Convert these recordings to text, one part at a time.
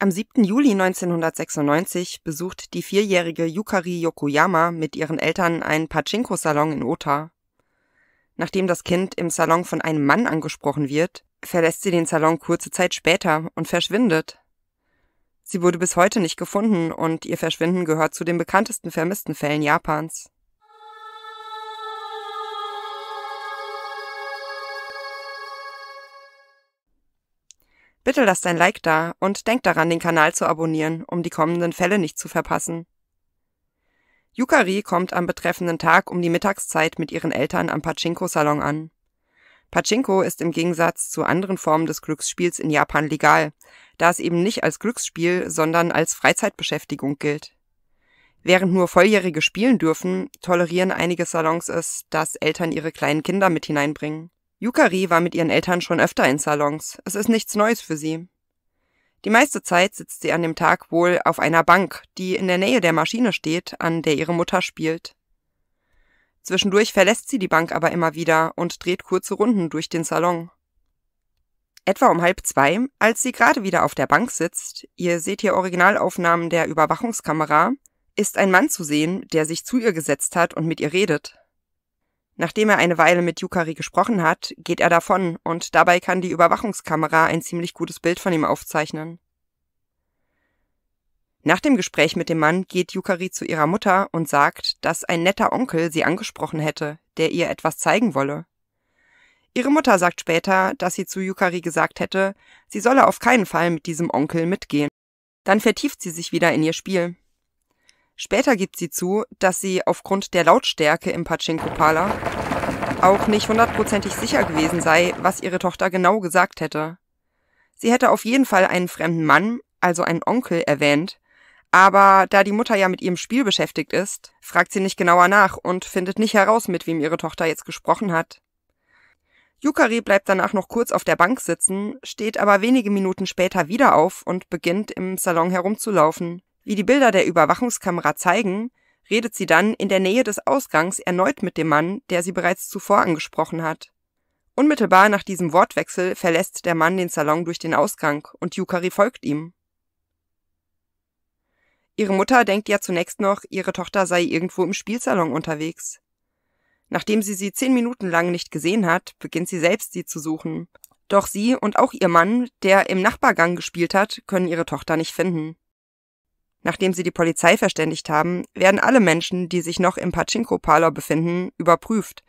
Am 7. Juli 1996 besucht die vierjährige Yukari Yokoyama mit ihren Eltern einen Pachinko-Salon in Ota. Nachdem das Kind im Salon von einem Mann angesprochen wird, verlässt sie den Salon kurze Zeit später und verschwindet. Sie wurde bis heute nicht gefunden und ihr Verschwinden gehört zu den bekanntesten vermissten Fällen Japans. Bitte lass dein Like da und denk daran, den Kanal zu abonnieren, um die kommenden Fälle nicht zu verpassen. Yukari kommt am betreffenden Tag um die Mittagszeit mit ihren Eltern am Pachinko-Salon an. Pachinko ist im Gegensatz zu anderen Formen des Glücksspiels in Japan legal, da es eben nicht als Glücksspiel, sondern als Freizeitbeschäftigung gilt. Während nur Volljährige spielen dürfen, tolerieren einige Salons es, dass Eltern ihre kleinen Kinder mit hineinbringen. Yukari war mit ihren Eltern schon öfter in Salons, es ist nichts Neues für sie. Die meiste Zeit sitzt sie an dem Tag wohl auf einer Bank, die in der Nähe der Maschine steht, an der ihre Mutter spielt. Zwischendurch verlässt sie die Bank aber immer wieder und dreht kurze Runden durch den Salon. Etwa um halb zwei, als sie gerade wieder auf der Bank sitzt, ihr seht hier Originalaufnahmen der Überwachungskamera, ist ein Mann zu sehen, der sich zu ihr gesetzt hat und mit ihr redet. Nachdem er eine Weile mit Yukari gesprochen hat, geht er davon und dabei kann die Überwachungskamera ein ziemlich gutes Bild von ihm aufzeichnen. Nach dem Gespräch mit dem Mann geht Yukari zu ihrer Mutter und sagt, dass ein netter Onkel sie angesprochen hätte, der ihr etwas zeigen wolle. Ihre Mutter sagt später, dass sie zu Yukari gesagt hätte, sie solle auf keinen Fall mit diesem Onkel mitgehen. Dann vertieft sie sich wieder in ihr Spiel. Später gibt sie zu, dass sie aufgrund der Lautstärke im Pachinko-Parler auch nicht hundertprozentig sicher gewesen sei, was ihre Tochter genau gesagt hätte. Sie hätte auf jeden Fall einen fremden Mann, also einen Onkel, erwähnt, aber da die Mutter ja mit ihrem Spiel beschäftigt ist, fragt sie nicht genauer nach und findet nicht heraus, mit wem ihre Tochter jetzt gesprochen hat. Yukari bleibt danach noch kurz auf der Bank sitzen, steht aber wenige Minuten später wieder auf und beginnt im Salon herumzulaufen. Wie die Bilder der Überwachungskamera zeigen, redet sie dann in der Nähe des Ausgangs erneut mit dem Mann, der sie bereits zuvor angesprochen hat. Unmittelbar nach diesem Wortwechsel verlässt der Mann den Salon durch den Ausgang und Yukari folgt ihm. Ihre Mutter denkt ja zunächst noch, ihre Tochter sei irgendwo im Spielsalon unterwegs. Nachdem sie sie zehn Minuten lang nicht gesehen hat, beginnt sie selbst sie zu suchen. Doch sie und auch ihr Mann, der im Nachbargang gespielt hat, können ihre Tochter nicht finden. Nachdem sie die Polizei verständigt haben, werden alle Menschen, die sich noch im Pachinko-Parlor befinden, überprüft.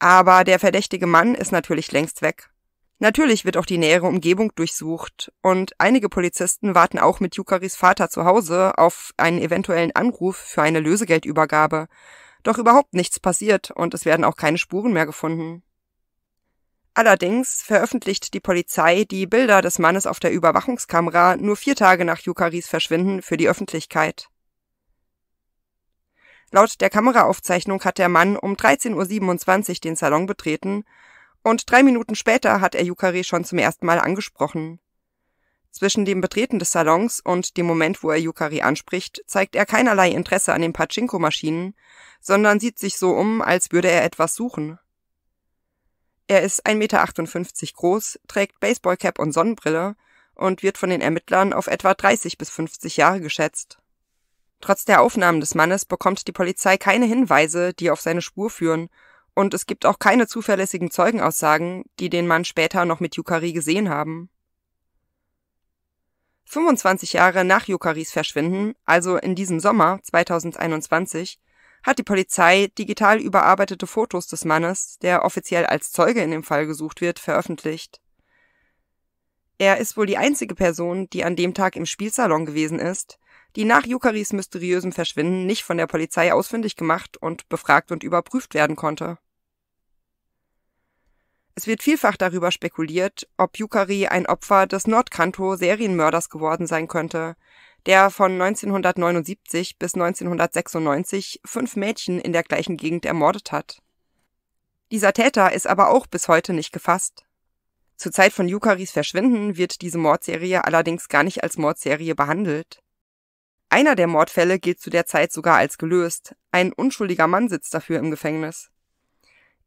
Aber der verdächtige Mann ist natürlich längst weg. Natürlich wird auch die nähere Umgebung durchsucht und einige Polizisten warten auch mit Yukaris Vater zu Hause auf einen eventuellen Anruf für eine Lösegeldübergabe. Doch überhaupt nichts passiert und es werden auch keine Spuren mehr gefunden. Allerdings veröffentlicht die Polizei die Bilder des Mannes auf der Überwachungskamera nur vier Tage nach Yukaris Verschwinden für die Öffentlichkeit. Laut der Kameraaufzeichnung hat der Mann um 13.27 Uhr den Salon betreten und drei Minuten später hat er Yukari schon zum ersten Mal angesprochen. Zwischen dem Betreten des Salons und dem Moment, wo er Yukari anspricht, zeigt er keinerlei Interesse an den Pachinko-Maschinen, sondern sieht sich so um, als würde er etwas suchen. Er ist 1,58 Meter groß, trägt Baseballcap und Sonnenbrille und wird von den Ermittlern auf etwa 30 bis 50 Jahre geschätzt. Trotz der Aufnahmen des Mannes bekommt die Polizei keine Hinweise, die auf seine Spur führen, und es gibt auch keine zuverlässigen Zeugenaussagen, die den Mann später noch mit Yukari gesehen haben. 25 Jahre nach Yukaris Verschwinden, also in diesem Sommer 2021, hat die Polizei digital überarbeitete Fotos des Mannes, der offiziell als Zeuge in dem Fall gesucht wird, veröffentlicht. Er ist wohl die einzige Person, die an dem Tag im Spielsalon gewesen ist, die nach Yukaris mysteriösem Verschwinden nicht von der Polizei ausfindig gemacht und befragt und überprüft werden konnte. Es wird vielfach darüber spekuliert, ob Yukari ein Opfer des Nordkanto-Serienmörders geworden sein könnte, der von 1979 bis 1996 fünf Mädchen in der gleichen Gegend ermordet hat. Dieser Täter ist aber auch bis heute nicht gefasst. Zur Zeit von Yukaris Verschwinden wird diese Mordserie allerdings gar nicht als Mordserie behandelt. Einer der Mordfälle gilt zu der Zeit sogar als gelöst. Ein unschuldiger Mann sitzt dafür im Gefängnis.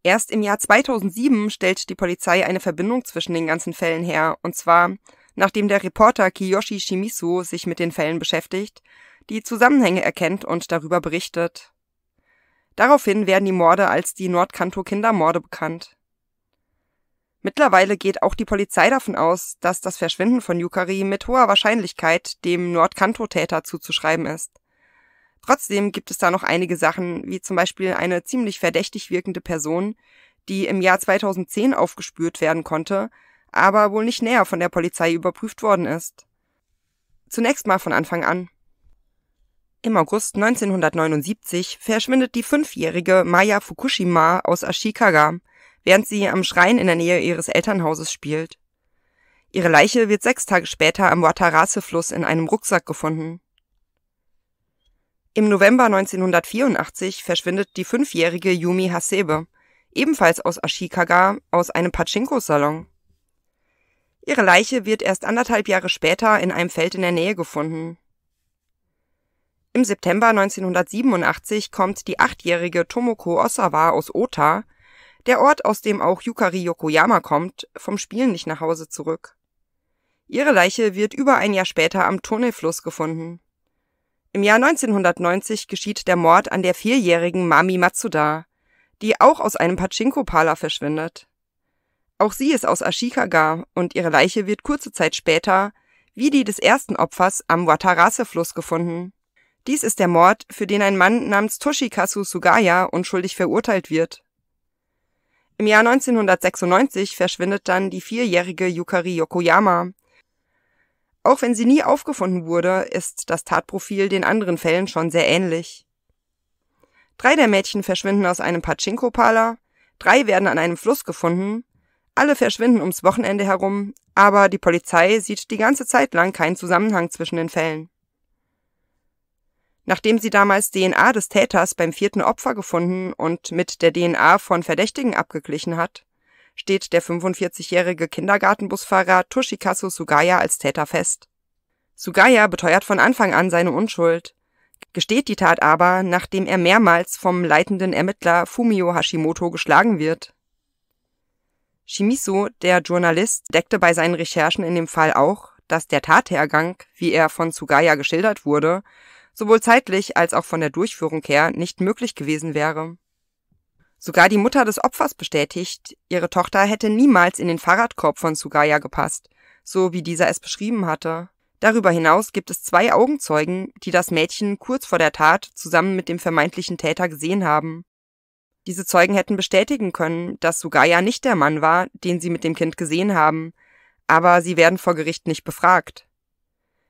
Erst im Jahr 2007 stellt die Polizei eine Verbindung zwischen den ganzen Fällen her, und zwar nachdem der Reporter Kiyoshi Shimizu sich mit den Fällen beschäftigt, die Zusammenhänge erkennt und darüber berichtet. Daraufhin werden die Morde als die Nordkanto-Kindermorde bekannt. Mittlerweile geht auch die Polizei davon aus, dass das Verschwinden von Yukari mit hoher Wahrscheinlichkeit dem Nordkanto-Täter zuzuschreiben ist. Trotzdem gibt es da noch einige Sachen, wie zum Beispiel eine ziemlich verdächtig wirkende Person, die im Jahr 2010 aufgespürt werden konnte, aber wohl nicht näher von der Polizei überprüft worden ist. Zunächst mal von Anfang an. Im August 1979 verschwindet die fünfjährige Maya Fukushima aus Ashikaga, während sie am Schrein in der Nähe ihres Elternhauses spielt. Ihre Leiche wird sechs Tage später am Watarase-Fluss in einem Rucksack gefunden. Im November 1984 verschwindet die fünfjährige Yumi Hasebe, ebenfalls aus Ashikaga, aus einem Pachinko-Salon. Ihre Leiche wird erst anderthalb Jahre später in einem Feld in der Nähe gefunden. Im September 1987 kommt die achtjährige Tomoko Osawa aus Ota, der Ort, aus dem auch Yukari Yokoyama kommt, vom Spielen nicht nach Hause zurück. Ihre Leiche wird über ein Jahr später am Tunnelfluss gefunden. Im Jahr 1990 geschieht der Mord an der vierjährigen Mami Matsuda, die auch aus einem Pachinko-Parlor verschwindet. Auch sie ist aus Ashikaga und ihre Leiche wird kurze Zeit später, wie die des ersten Opfers, am Watarase-Fluss gefunden. Dies ist der Mord, für den ein Mann namens Toshikasu Sugaya unschuldig verurteilt wird. Im Jahr 1996 verschwindet dann die vierjährige Yukari Yokoyama. Auch wenn sie nie aufgefunden wurde, ist das Tatprofil den anderen Fällen schon sehr ähnlich. Drei der Mädchen verschwinden aus einem Pachinko-Parler, drei werden an einem Fluss gefunden alle verschwinden ums Wochenende herum, aber die Polizei sieht die ganze Zeit lang keinen Zusammenhang zwischen den Fällen. Nachdem sie damals DNA des Täters beim vierten Opfer gefunden und mit der DNA von Verdächtigen abgeglichen hat, steht der 45-jährige Kindergartenbusfahrer Toshikasu Sugaya als Täter fest. Sugaya beteuert von Anfang an seine Unschuld, gesteht die Tat aber, nachdem er mehrmals vom leitenden Ermittler Fumio Hashimoto geschlagen wird Shimizu, der Journalist, deckte bei seinen Recherchen in dem Fall auch, dass der Tathergang, wie er von Tsugaya geschildert wurde, sowohl zeitlich als auch von der Durchführung her nicht möglich gewesen wäre. Sogar die Mutter des Opfers bestätigt, ihre Tochter hätte niemals in den Fahrradkorb von Tsugaya gepasst, so wie dieser es beschrieben hatte. Darüber hinaus gibt es zwei Augenzeugen, die das Mädchen kurz vor der Tat zusammen mit dem vermeintlichen Täter gesehen haben. Diese Zeugen hätten bestätigen können, dass Sugaya nicht der Mann war, den sie mit dem Kind gesehen haben, aber sie werden vor Gericht nicht befragt.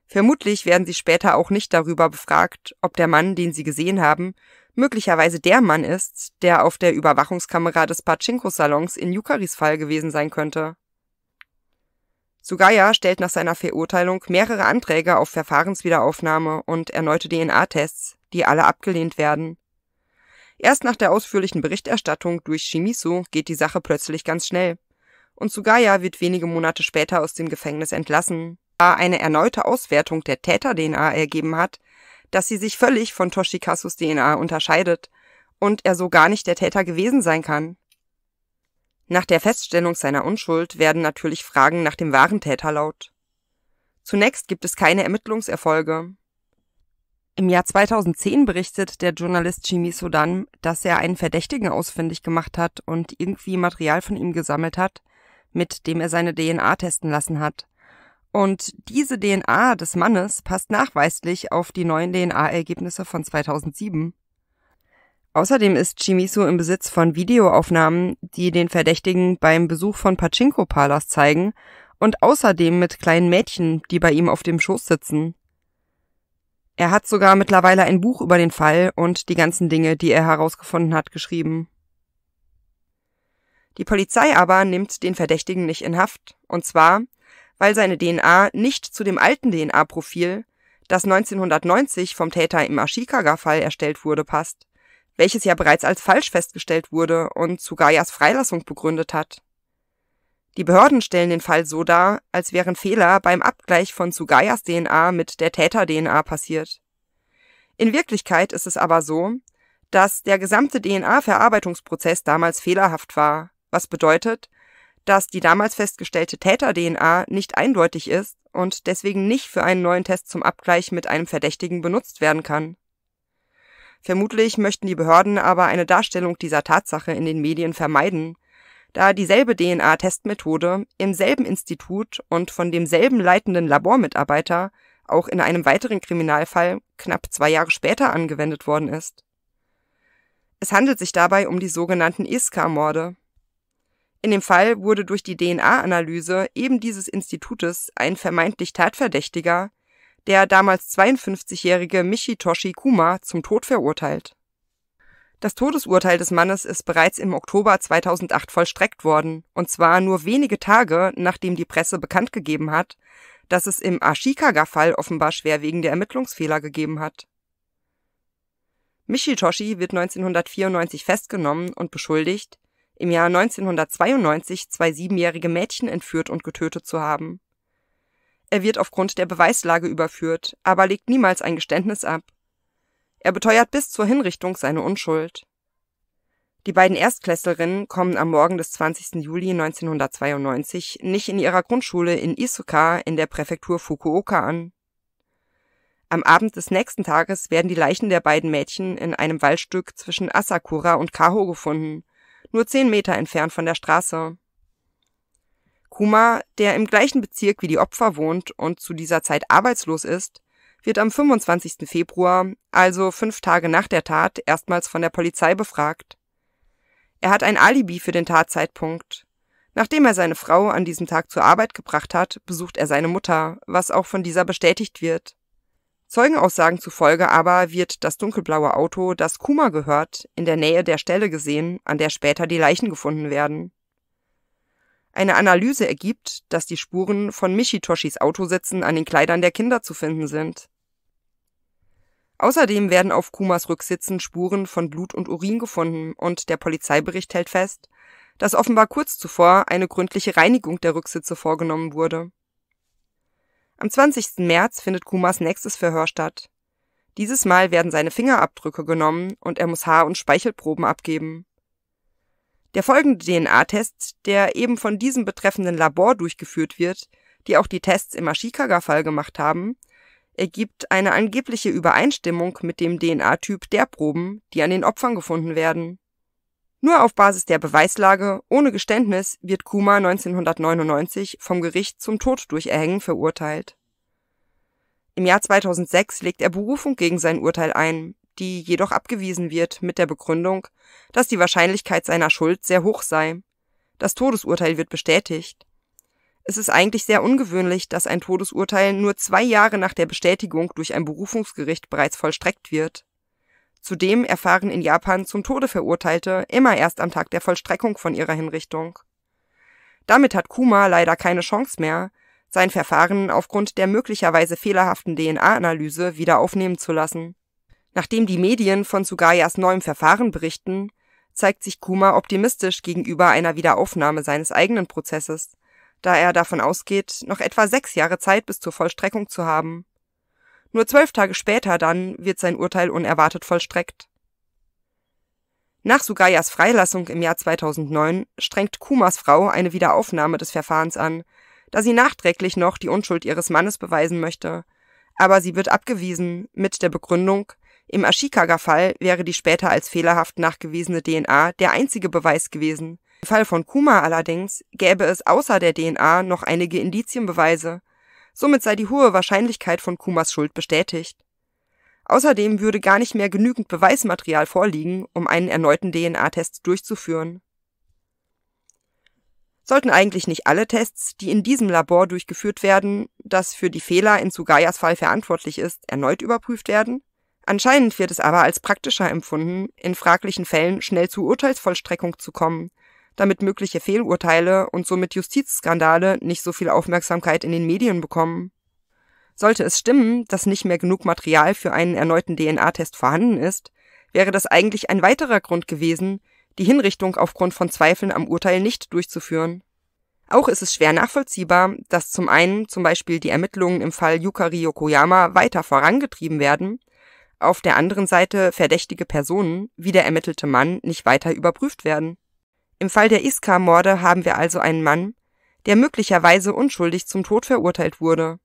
Vermutlich werden sie später auch nicht darüber befragt, ob der Mann, den sie gesehen haben, möglicherweise der Mann ist, der auf der Überwachungskamera des Pachinko-Salons in Yukaris Fall gewesen sein könnte. Sugaya stellt nach seiner Verurteilung mehrere Anträge auf Verfahrenswiederaufnahme und erneute DNA-Tests, die alle abgelehnt werden. Erst nach der ausführlichen Berichterstattung durch Shimizu geht die Sache plötzlich ganz schnell. Und Sugaya wird wenige Monate später aus dem Gefängnis entlassen, da eine erneute Auswertung der Täter-DNA ergeben hat, dass sie sich völlig von Toshikasus DNA unterscheidet und er so gar nicht der Täter gewesen sein kann. Nach der Feststellung seiner Unschuld werden natürlich Fragen nach dem wahren Täter laut. Zunächst gibt es keine Ermittlungserfolge, im Jahr 2010 berichtet der Journalist Jimmy Sodan, dass er einen Verdächtigen ausfindig gemacht hat und irgendwie Material von ihm gesammelt hat, mit dem er seine DNA testen lassen hat. Und diese DNA des Mannes passt nachweislich auf die neuen DNA-Ergebnisse von 2007. Außerdem ist Chimisu im Besitz von Videoaufnahmen, die den Verdächtigen beim Besuch von Pachinko-Palas zeigen und außerdem mit kleinen Mädchen, die bei ihm auf dem Schoß sitzen. Er hat sogar mittlerweile ein Buch über den Fall und die ganzen Dinge, die er herausgefunden hat, geschrieben. Die Polizei aber nimmt den Verdächtigen nicht in Haft, und zwar, weil seine DNA nicht zu dem alten DNA-Profil, das 1990 vom Täter im Ashikaga-Fall erstellt wurde, passt, welches ja bereits als falsch festgestellt wurde und zu Gaias Freilassung begründet hat. Die Behörden stellen den Fall so dar, als wären Fehler beim Abgleich von Tsugayas DNA mit der Täter-DNA passiert. In Wirklichkeit ist es aber so, dass der gesamte DNA-Verarbeitungsprozess damals fehlerhaft war, was bedeutet, dass die damals festgestellte Täter-DNA nicht eindeutig ist und deswegen nicht für einen neuen Test zum Abgleich mit einem Verdächtigen benutzt werden kann. Vermutlich möchten die Behörden aber eine Darstellung dieser Tatsache in den Medien vermeiden da dieselbe DNA-Testmethode im selben Institut und von demselben leitenden Labormitarbeiter auch in einem weiteren Kriminalfall knapp zwei Jahre später angewendet worden ist. Es handelt sich dabei um die sogenannten iska morde In dem Fall wurde durch die DNA-Analyse eben dieses Institutes ein vermeintlich Tatverdächtiger, der damals 52-jährige Michitoshi Kuma, zum Tod verurteilt das Todesurteil des Mannes ist bereits im Oktober 2008 vollstreckt worden, und zwar nur wenige Tage, nachdem die Presse bekannt gegeben hat, dass es im Ashikaga-Fall offenbar schwerwiegende Ermittlungsfehler gegeben hat. Michitoshi wird 1994 festgenommen und beschuldigt, im Jahr 1992 zwei siebenjährige Mädchen entführt und getötet zu haben. Er wird aufgrund der Beweislage überführt, aber legt niemals ein Geständnis ab er beteuert bis zur Hinrichtung seine Unschuld. Die beiden Erstklässlerinnen kommen am Morgen des 20. Juli 1992 nicht in ihrer Grundschule in Isuka in der Präfektur Fukuoka an. Am Abend des nächsten Tages werden die Leichen der beiden Mädchen in einem Waldstück zwischen Asakura und Kaho gefunden, nur zehn Meter entfernt von der Straße. Kuma, der im gleichen Bezirk wie die Opfer wohnt und zu dieser Zeit arbeitslos ist, wird am 25. Februar, also fünf Tage nach der Tat, erstmals von der Polizei befragt. Er hat ein Alibi für den Tatzeitpunkt. Nachdem er seine Frau an diesem Tag zur Arbeit gebracht hat, besucht er seine Mutter, was auch von dieser bestätigt wird. Zeugenaussagen zufolge aber wird das dunkelblaue Auto, das Kuma gehört, in der Nähe der Stelle gesehen, an der später die Leichen gefunden werden. Eine Analyse ergibt, dass die Spuren von Michitoshis Autositzen an den Kleidern der Kinder zu finden sind. Außerdem werden auf Kumas Rücksitzen Spuren von Blut und Urin gefunden und der Polizeibericht hält fest, dass offenbar kurz zuvor eine gründliche Reinigung der Rücksitze vorgenommen wurde. Am 20. März findet Kumas nächstes Verhör statt. Dieses Mal werden seine Fingerabdrücke genommen und er muss Haar- und Speichelproben abgeben. Der folgende DNA-Test, der eben von diesem betreffenden Labor durchgeführt wird, die auch die Tests im Ashikaga-Fall gemacht haben, ergibt eine angebliche Übereinstimmung mit dem DNA-Typ der Proben, die an den Opfern gefunden werden. Nur auf Basis der Beweislage ohne Geständnis wird Kuma 1999 vom Gericht zum Tod durch Erhängen verurteilt. Im Jahr 2006 legt er Berufung gegen sein Urteil ein, die jedoch abgewiesen wird mit der Begründung, dass die Wahrscheinlichkeit seiner Schuld sehr hoch sei. Das Todesurteil wird bestätigt. Es ist eigentlich sehr ungewöhnlich, dass ein Todesurteil nur zwei Jahre nach der Bestätigung durch ein Berufungsgericht bereits vollstreckt wird. Zudem erfahren in Japan zum Tode Verurteilte immer erst am Tag der Vollstreckung von ihrer Hinrichtung. Damit hat Kuma leider keine Chance mehr, sein Verfahren aufgrund der möglicherweise fehlerhaften DNA-Analyse wieder aufnehmen zu lassen. Nachdem die Medien von Sugayas neuem Verfahren berichten, zeigt sich Kuma optimistisch gegenüber einer Wiederaufnahme seines eigenen Prozesses da er davon ausgeht, noch etwa sechs Jahre Zeit bis zur Vollstreckung zu haben. Nur zwölf Tage später dann wird sein Urteil unerwartet vollstreckt. Nach Sugayas Freilassung im Jahr 2009 strengt Kumas Frau eine Wiederaufnahme des Verfahrens an, da sie nachträglich noch die Unschuld ihres Mannes beweisen möchte. Aber sie wird abgewiesen mit der Begründung, im Ashikaga-Fall wäre die später als fehlerhaft nachgewiesene DNA der einzige Beweis gewesen – im Fall von Kuma allerdings gäbe es außer der DNA noch einige Indizienbeweise, somit sei die hohe Wahrscheinlichkeit von Kumas Schuld bestätigt. Außerdem würde gar nicht mehr genügend Beweismaterial vorliegen, um einen erneuten DNA-Test durchzuführen. Sollten eigentlich nicht alle Tests, die in diesem Labor durchgeführt werden, das für die Fehler in Tsugayas Fall verantwortlich ist, erneut überprüft werden? Anscheinend wird es aber als praktischer empfunden, in fraglichen Fällen schnell zur Urteilsvollstreckung zu kommen damit mögliche Fehlurteile und somit Justizskandale nicht so viel Aufmerksamkeit in den Medien bekommen. Sollte es stimmen, dass nicht mehr genug Material für einen erneuten DNA-Test vorhanden ist, wäre das eigentlich ein weiterer Grund gewesen, die Hinrichtung aufgrund von Zweifeln am Urteil nicht durchzuführen. Auch ist es schwer nachvollziehbar, dass zum einen zum Beispiel die Ermittlungen im Fall Yukari Yokoyama weiter vorangetrieben werden, auf der anderen Seite verdächtige Personen, wie der ermittelte Mann, nicht weiter überprüft werden. Im Fall der Iskar-Morde haben wir also einen Mann, der möglicherweise unschuldig zum Tod verurteilt wurde.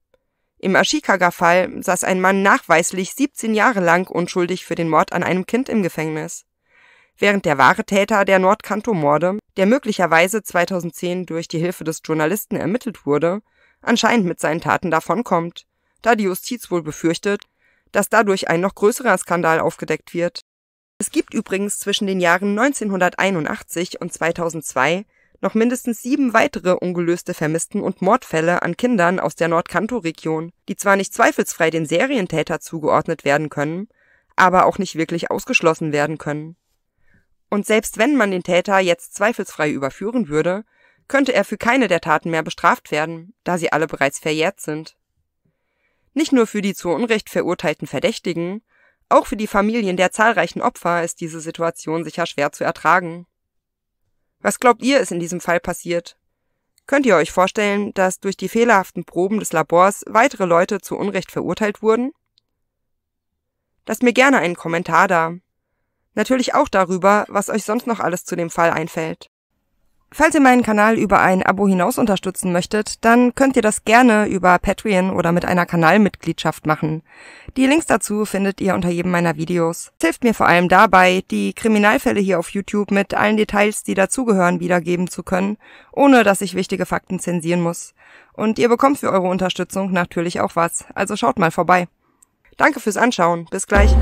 Im Ashikaga-Fall saß ein Mann nachweislich 17 Jahre lang unschuldig für den Mord an einem Kind im Gefängnis, während der wahre Täter der Nordkanto-Morde, der möglicherweise 2010 durch die Hilfe des Journalisten ermittelt wurde, anscheinend mit seinen Taten davonkommt, da die Justiz wohl befürchtet, dass dadurch ein noch größerer Skandal aufgedeckt wird. Es gibt übrigens zwischen den Jahren 1981 und 2002 noch mindestens sieben weitere ungelöste Vermissten und Mordfälle an Kindern aus der nordkanto region die zwar nicht zweifelsfrei den Serientäter zugeordnet werden können, aber auch nicht wirklich ausgeschlossen werden können. Und selbst wenn man den Täter jetzt zweifelsfrei überführen würde, könnte er für keine der Taten mehr bestraft werden, da sie alle bereits verjährt sind. Nicht nur für die zu Unrecht verurteilten Verdächtigen, auch für die Familien der zahlreichen Opfer ist diese Situation sicher schwer zu ertragen. Was glaubt ihr, ist in diesem Fall passiert? Könnt ihr euch vorstellen, dass durch die fehlerhaften Proben des Labors weitere Leute zu Unrecht verurteilt wurden? Lasst mir gerne einen Kommentar da. Natürlich auch darüber, was euch sonst noch alles zu dem Fall einfällt. Falls ihr meinen Kanal über ein Abo hinaus unterstützen möchtet, dann könnt ihr das gerne über Patreon oder mit einer Kanalmitgliedschaft machen. Die Links dazu findet ihr unter jedem meiner Videos. Es hilft mir vor allem dabei, die Kriminalfälle hier auf YouTube mit allen Details, die dazugehören, wiedergeben zu können, ohne dass ich wichtige Fakten zensieren muss. Und ihr bekommt für eure Unterstützung natürlich auch was, also schaut mal vorbei. Danke fürs Anschauen, bis gleich.